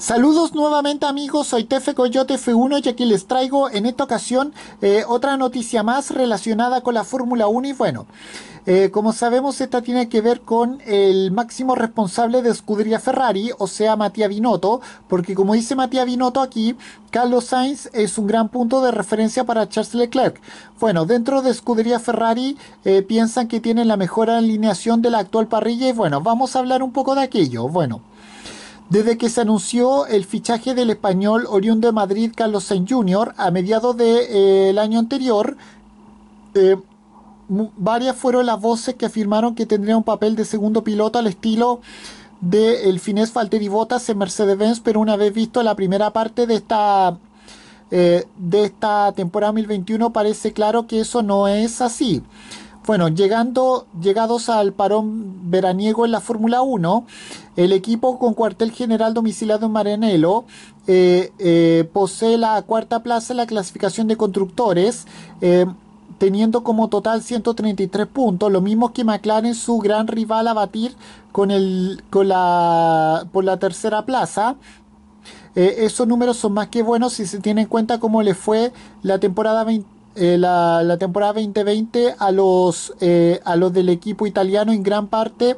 Saludos nuevamente amigos, soy Tefe Coyote F1 y aquí les traigo en esta ocasión eh, otra noticia más relacionada con la Fórmula 1 y bueno, eh, como sabemos esta tiene que ver con el máximo responsable de escudería Ferrari, o sea Matías Binotto, porque como dice Matías Binotto aquí, Carlos Sainz es un gran punto de referencia para Charles Leclerc. Bueno, dentro de escudería Ferrari eh, piensan que tienen la mejor alineación de la actual parrilla y bueno, vamos a hablar un poco de aquello. Bueno. Desde que se anunció el fichaje del español oriundo de Madrid Carlos Sainz Jr. a mediados del eh, año anterior, eh, varias fueron las voces que afirmaron que tendría un papel de segundo piloto al estilo de el finés y Bottas en Mercedes-Benz, pero una vez visto la primera parte de esta, eh, de esta temporada 2021 parece claro que eso no es así. Bueno, llegando, llegados al parón veraniego en la Fórmula 1, el equipo con cuartel general domiciliado en Maranello eh, eh, posee la cuarta plaza en la clasificación de constructores. Eh, teniendo como total 133 puntos, lo mismo que McLaren, su gran rival a batir con el, con la, por la tercera plaza. esos números son más que buenos si se tiene en cuenta cómo le fue la temporada 20, eh, la, temporada 2020 a los, eh, a los del equipo italiano en gran parte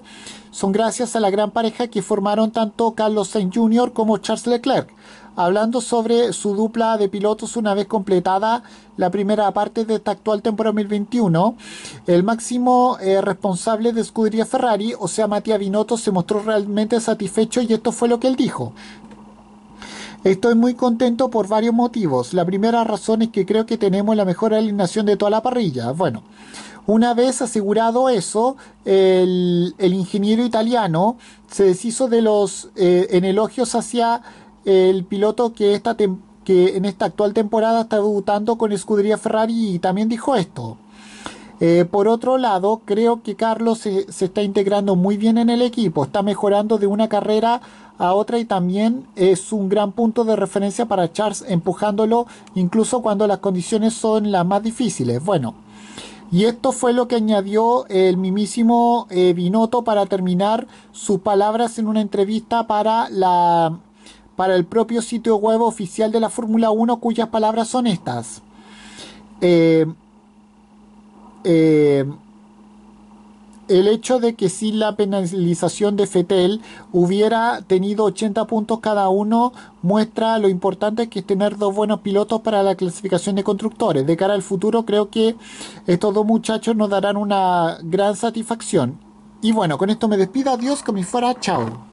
son gracias a la gran pareja que formaron tanto Carlos Sainz Jr. como Charles Leclerc. Hablando sobre su dupla de pilotos una vez completada la primera parte de esta actual temporada 2021, el máximo eh, responsable de escudería Ferrari, o sea, Mattia Binotto, se mostró realmente satisfecho y esto fue lo que él dijo. Estoy muy contento por varios motivos. La primera razón es que creo que tenemos la mejor alineación de toda la parrilla. Bueno, una vez asegurado eso, el, ingeniero italiano se deshizo de los eh, en elogios hacia el piloto que, que en esta actual temporada está debutando con escudería Ferrari y también dijo esto. Eh, por otro lado, creo que Carlos se, está integrando muy bien en el equipo, está mejorando de una carrera a otra y también es un gran punto de referencia para Charles empujándolo incluso cuando las condiciones son las más difíciles. Bueno, y esto fue lo que añadió el mimísimo eh, Binotto para terminar sus palabras en una entrevista para la para el propio sitio web oficial de la Fórmula 1 cuyas palabras son estas. Eh, eh, el hecho de que sin la penalización de Fetel hubiera tenido 80 puntos cada uno muestra lo importante que es tener dos buenos pilotos para la clasificación de constructores. De cara al futuro creo que estos dos muchachos nos darán una gran satisfacción. Y bueno, con esto me despido, adiós, que me fuera, chao.